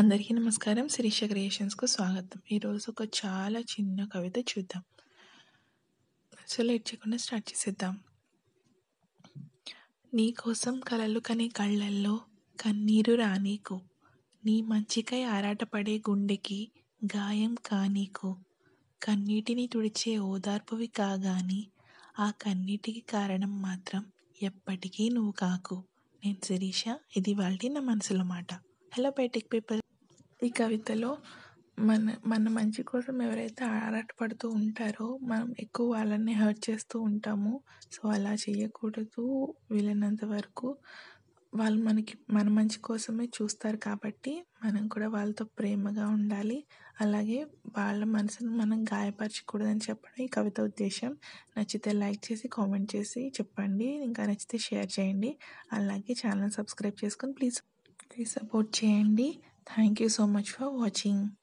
అందరికీ నమస్కారం శిరీష క్రియేషన్స్కు స్వాగతం ఈరోజు ఒక చాలా చిన్న కవిత చూద్దాం సో లేట్ చేయకుండా స్టార్ట్ చేసేద్దాం నీ కోసం కలలు కనే కళ్ళల్లో కన్నీరు రానీకు నీ మంచికై ఆరాటపడే గుండెకి గాయం కానీకు కన్నీటిని తుడిచే ఓదార్పువి కాగాని ఆ కన్నీటికి కారణం మాత్రం ఎప్పటికీ నువ్వు కాకు నేను శిరీష ఇది వాళ్ళ నా మనసులో మాట హలో బయటిక్ పీపుల్ ఈ కవితలో మన మన మంచి కోసం ఎవరైతే ఆరాటపడుతూ ఉంటారో మనం ఎక్కువ వాళ్ళని హర్ట్ చేస్తూ ఉంటాము సో అలా చేయకూడదు వీలైనంత వరకు వాళ్ళు మనకి మన మంచి కోసమే చూస్తారు కాబట్టి మనం కూడా వాళ్ళతో ప్రేమగా ఉండాలి అలాగే వాళ్ళ మనసును మనం గాయపరచకూడదని చెప్పడం ఈ కవిత ఉద్దేశం నచ్చితే లైక్ చేసి కామెంట్ చేసి చెప్పండి ఇంకా నచ్చితే షేర్ చేయండి అలాగే ఛానల్ సబ్స్క్రైబ్ చేసుకొని please please support jmd thank you so much for watching